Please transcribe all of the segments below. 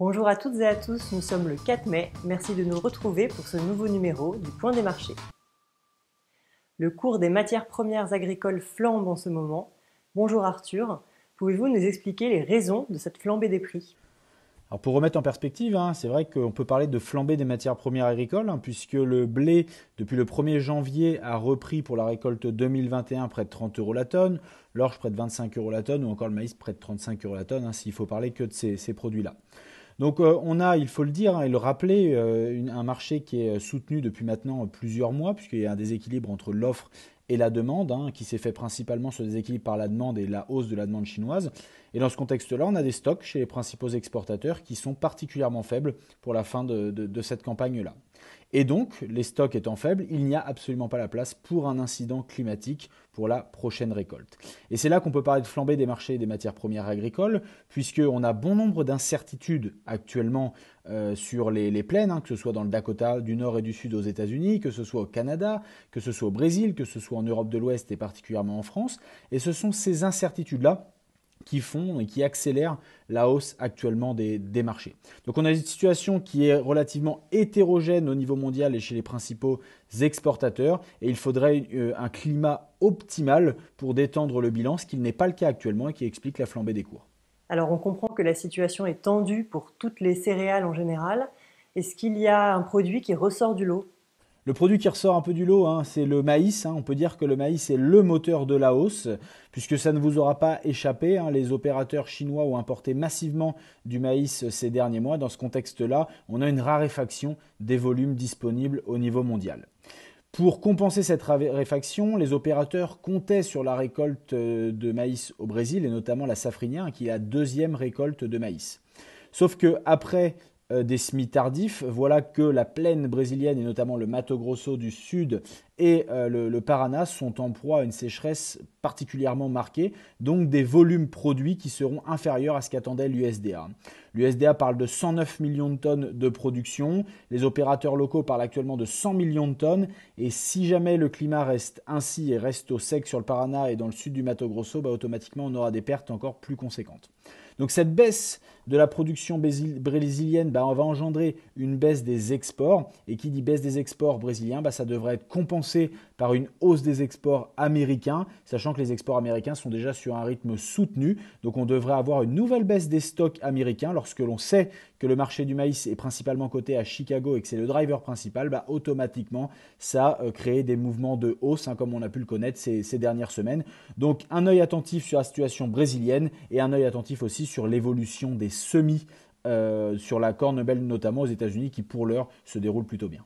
Bonjour à toutes et à tous, nous sommes le 4 mai. Merci de nous retrouver pour ce nouveau numéro du Point des marchés. Le cours des matières premières agricoles flambe en ce moment. Bonjour Arthur, pouvez-vous nous expliquer les raisons de cette flambée des prix alors pour remettre en perspective, hein, c'est vrai qu'on peut parler de flambée des matières premières agricoles, hein, puisque le blé, depuis le 1er janvier, a repris pour la récolte 2021 près de 30 euros la tonne, l'orge près de 25 euros la tonne, ou encore le maïs près de 35 euros la tonne, hein, s'il faut parler que de ces produits-là. Donc euh, on a, il faut le dire hein, et le rappeler, euh, un marché qui est euh, soutenu depuis maintenant plusieurs mois, puisqu'il y a un déséquilibre entre l'offre et la demande, hein, qui s'est fait principalement sur déséquilibre par la demande et la hausse de la demande chinoise. Et dans ce contexte-là, on a des stocks chez les principaux exportateurs qui sont particulièrement faibles pour la fin de, cette campagne-là. Et donc, les stocks étant faibles, il n'y a absolument pas la place pour un incident climatique pour la prochaine récolte. Et c'est là qu'on peut parler de flambée des marchés des matières premières agricoles, puisqu'on a bon nombre d'incertitudes actuellement euh, sur les, plaines, hein, que ce soit dans le Dakota du Nord et du Sud aux États-Unis, que ce soit au Canada, que ce soit au Brésil, que ce soit en Europe de l'Ouest et particulièrement en France. Et ce sont ces incertitudes-là qui font et qui accélèrent la hausse actuellement des, des marchés. Donc on a une situation qui est relativement hétérogène au niveau mondial et chez les principaux exportateurs et il faudrait euh, un climat optimal pour détendre le bilan, ce qui n'est pas le cas actuellement et qui explique la flambée des cours. Alors on comprend que la situation est tendue pour toutes les céréales en général. Est-ce qu'il y a un produit qui ressort du lot le produit qui ressort un peu du lot, hein, c'est le maïs. Hein. On peut dire que le maïs est le moteur de la hausse, puisque ça ne vous aura pas échappé. Hein. Les opérateurs chinois ont importé massivement du maïs ces derniers mois. Dans ce contexte-là, on a une raréfaction des volumes disponibles au niveau mondial. Pour compenser cette raréfaction, les opérateurs comptaient sur la récolte euh, de maïs au Brésil, et notamment la safrinière, qui est la deuxième récolte de maïs. Sauf que après euh, des semis tardifs. Voilà que la plaine brésilienne et notamment le Mato Grosso du Sud et euh, le, Paraná sont en proie à une sécheresse particulièrement marquée, donc des volumes produits qui seront inférieurs à ce qu'attendait l'USDA. L'USDA parle de 109 millions de tonnes de production, les opérateurs locaux parlent actuellement de 100 millions de tonnes, et si jamais le climat reste ainsi et reste au sec sur le Paraná et dans le sud du Mato Grosso, bah, automatiquement on aura des pertes encore plus conséquentes. Donc cette baisse de la production brésilienne bah, on va engendrer une baisse des exports. Et qui dit baisse des exports brésiliens, bah, ça devrait être compensé par une hausse des exports américains, sachant que les exports américains sont déjà sur un rythme soutenu. Donc on devrait avoir une nouvelle baisse des stocks américains lorsque l'on sait que le marché du maïs est principalement coté à Chicago et que c'est le driver principal, bah, automatiquement ça euh, crée des mouvements de hausse hein, comme on a pu le connaître ces, dernières semaines. Donc un œil attentif sur la situation brésilienne et un œil attentif aussi sur l'évolution des semis euh, sur la Corne Belle, notamment aux États-Unis, qui pour l'heure se déroulent plutôt bien.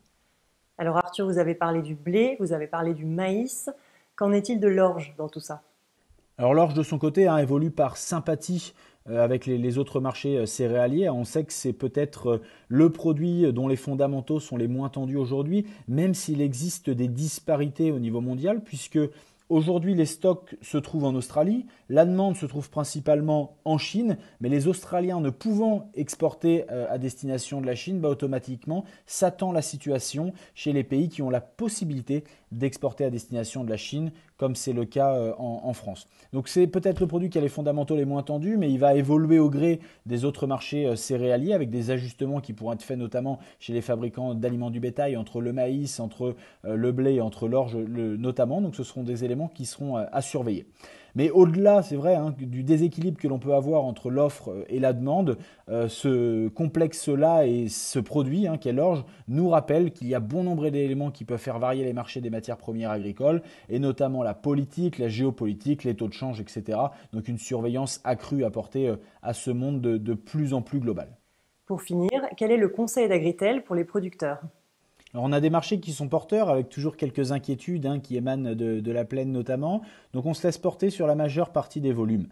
Alors Arthur, vous avez parlé du blé, vous avez parlé du maïs. Qu'en est-il de l'orge dans tout ça Alors l'orge de son côté a hein, évolue par sympathie euh, avec les, les, autres marchés euh, céréaliers. On sait que c'est peut-être le produit dont les fondamentaux sont les moins tendus aujourd'hui, même s'il existe des disparités au niveau mondial, puisque Aujourd'hui, les stocks se trouvent en Australie, la demande se trouve principalement en Chine, mais les Australiens ne pouvant exporter euh, à destination de la Chine, bah, automatiquement s'attend la situation chez les pays qui ont la possibilité d'exporter à destination de la Chine, comme c'est le cas euh, en, France. Donc c'est peut-être le produit qui a les fondamentaux les moins tendus, mais il va évoluer au gré des autres marchés euh, céréaliers, avec des ajustements qui pourront être faits notamment chez les fabricants d'aliments du bétail, entre le maïs, entre le blé, entre l'orge notamment. Donc ce seront des éléments qui seront euh, à surveiller. Mais au-delà, c'est vrai, hein, du déséquilibre que l'on peut avoir entre l'offre euh, et la demande, euh, ce complexe-là et ce produit hein, qu'est l'orge nous rappelle qu'il y a bon nombre d'éléments qui peuvent faire varier les marchés des matières premières agricoles, et notamment la politique, la géopolitique, les taux de change, etc. Donc une surveillance accrue apportée à ce monde de plus en plus global. Pour finir, quel est le conseil d'Agritel pour les producteurs alors on a des marchés qui sont porteurs avec toujours quelques inquiétudes hein, qui émanent de la plaine notamment. Donc on se laisse porter sur la majeure partie des volumes.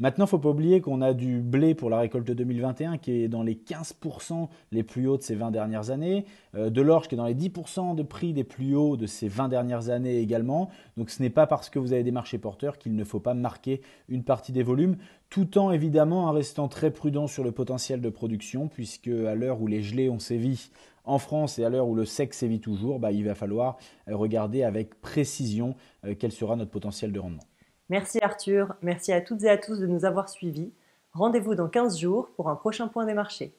Maintenant, il ne faut pas oublier qu'on a du blé pour la récolte 2021 qui est dans les 15% les plus hauts de ces 20 dernières années, euh, de l'orge qui est dans les 10% de prix des plus hauts de ces 20 dernières années également. Donc ce n'est pas parce que vous avez des marchés porteurs qu'il ne faut pas marquer une partie des volumes, tout en évidemment en restant très prudent sur le potentiel de production, puisque à l'heure où les gelées ont sévi en France et à l'heure où le sec sévit toujours, bah, il va falloir euh, regarder avec précision euh, quel sera notre potentiel de rendement. Merci Arthur, merci à toutes et à tous de nous avoir suivis. Rendez-vous dans 15 jours pour un prochain point des marchés.